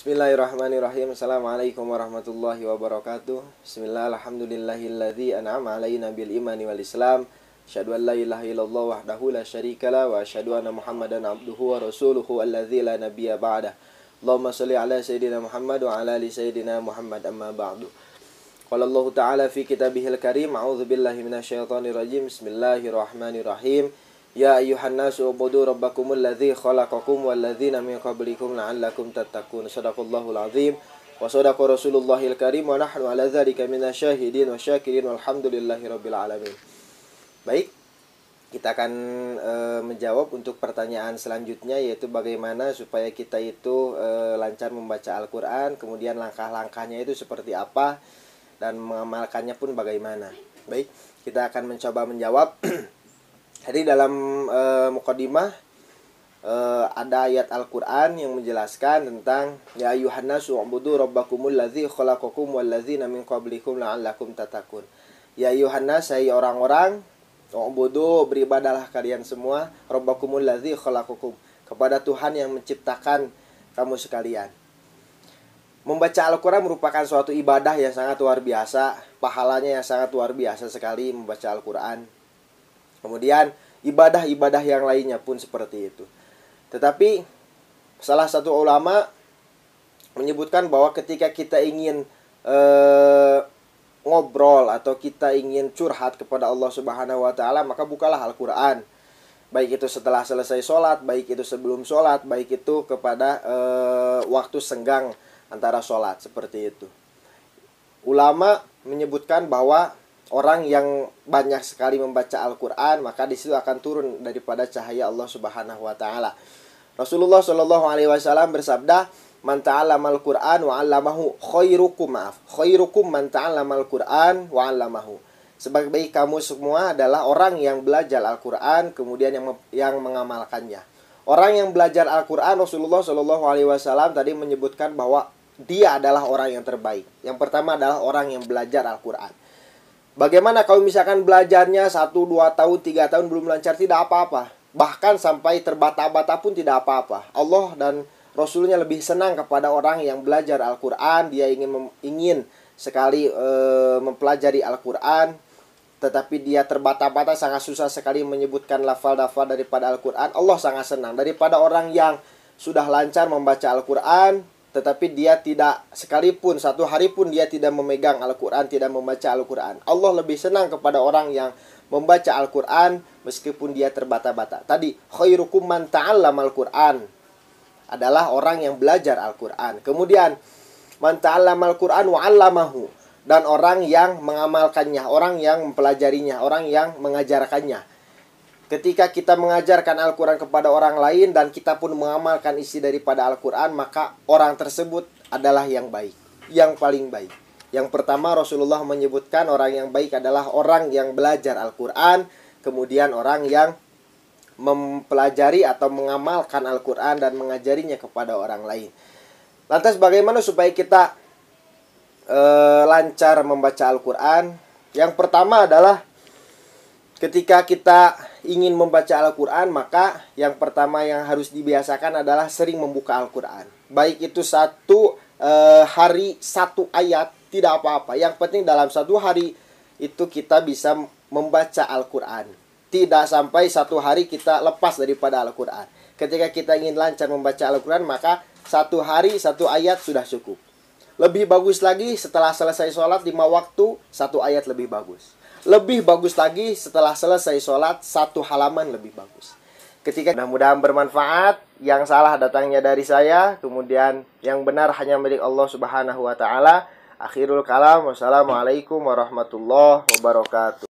Bismillahirrahmanirrahim. Assalamualaikum warahmatullahi wabarakatuh. Bismillah alhamdulillahilladzi an'ama alaina bil imani wal islam. Asyhadu an la ilaha illallah wahdahu la syarikalah wa asyhadu anna Muhammadan abduhu wa rasuluhu alladzi la nabiyya ba'dah. Allahumma shalli ala sayyidina Muhammad wa ala ali sayyidina Muhammad amma ba'du. Qala Allah Ta'ala fi kitabihil karim, a'udzu billahi minasyaitonir rajim. Bismillahirrahmanirrahim. Ya ayuhan nasu ubudu rabbakumul alladhi khalaqakum wal ladzina min qablikum la'allakum tattaqun. Shadaqallahul azim. Wa sadaqa Rasulullahil karim wa nahnu ala dzalika syahidin wa syakirin walhamdulillahi rabbil alamin. Baik, kita akan e, menjawab untuk pertanyaan selanjutnya yaitu bagaimana supaya kita itu e, lancar membaca Al-Qur'an, kemudian langkah-langkahnya itu seperti apa dan mengamalkannya pun bagaimana. Baik, kita akan mencoba menjawab Jadi dalam e, eh, mukadimah e, eh, ada ayat Al-Qur'an yang menjelaskan tentang ya ayuhanna su'budu rabbakumul ladzi khalaqakum wal ladzina min qablikum la'allakum tatakun. Ya ayuhanna saya orang-orang U'budu beribadalah kalian semua Rabbakumul ladzi khalaqakum Kepada Tuhan yang menciptakan kamu sekalian Membaca Al-Quran merupakan suatu ibadah yang sangat luar biasa Pahalanya yang sangat luar biasa sekali membaca Al-Quran Kemudian ibadah-ibadah yang lainnya pun seperti itu. Tetapi salah satu ulama menyebutkan bahwa ketika kita ingin eh, ngobrol atau kita ingin curhat kepada Allah Subhanahu wa taala, maka bukalah Al-Qur'an. Baik itu setelah selesai sholat, baik itu sebelum sholat, baik itu kepada e, waktu senggang antara sholat seperti itu. Ulama menyebutkan bahwa orang yang banyak sekali membaca Al-Qur'an maka di situ akan turun daripada cahaya Allah Subhanahu wa taala. Rasulullah Shallallahu alaihi wasallam bersabda, "Man al Qur'an wa 'allamahu khairukum maaf, khairukum man al Qur'an wa 'allamahu." sebagai kamu semua adalah orang yang belajar Al-Qur'an kemudian yang yang mengamalkannya. Orang yang belajar Al-Qur'an Rasulullah Shallallahu alaihi wasallam tadi menyebutkan bahwa dia adalah orang yang terbaik. Yang pertama adalah orang yang belajar Al-Qur'an. Bagaimana kalau misalkan belajarnya 1, 2 tahun, 3 tahun belum lancar tidak apa-apa. Bahkan sampai terbata-bata pun tidak apa-apa. Allah dan Rasulnya lebih senang kepada orang yang belajar Al-Quran. Dia ingin ingin sekali e, mempelajari Al-Quran. Tetapi dia terbata-bata sangat susah sekali menyebutkan lafal-lafal daripada Al-Quran. Allah sangat senang. Daripada orang yang sudah lancar membaca Al-Quran tetapi dia tidak sekalipun satu hari pun dia tidak memegang Al-Qur'an, tidak membaca Al-Qur'an. Allah lebih senang kepada orang yang membaca Al-Qur'an meskipun dia terbata-bata. Tadi khairukum man ta'allamal quran adalah orang yang belajar Al-Qur'an. Kemudian man ta'allamal quran wa 'allamahu dan orang yang mengamalkannya, orang yang mempelajarinya, orang yang mengajarkannya. Ketika kita mengajarkan Al-Quran kepada orang lain dan kita pun mengamalkan isi daripada Al-Quran, maka orang tersebut adalah yang baik, yang paling baik. Yang pertama Rasulullah menyebutkan orang yang baik adalah orang yang belajar Al-Quran, kemudian orang yang mempelajari atau mengamalkan Al-Quran dan mengajarinya kepada orang lain. Lantas bagaimana supaya kita e, lancar membaca Al-Quran? Yang pertama adalah ketika kita ingin membaca Al-Quran, maka yang pertama yang harus dibiasakan adalah sering membuka Al-Quran. Baik itu satu eh, hari satu ayat, tidak apa-apa. Yang penting dalam satu hari itu kita bisa membaca Al-Quran. Tidak sampai satu hari kita lepas daripada Al-Quran. Ketika kita ingin lancar membaca Al-Quran, maka satu hari satu ayat sudah cukup. Lebih bagus lagi setelah selesai sholat lima waktu, satu ayat lebih bagus. Lebih bagus lagi setelah selesai sholat, satu halaman lebih bagus. Ketika mudah-mudahan bermanfaat, yang salah datangnya dari saya, kemudian yang benar hanya milik Allah Subhanahu wa Ta'ala. Akhirul kalam, wassalamualaikum warahmatullahi wabarakatuh.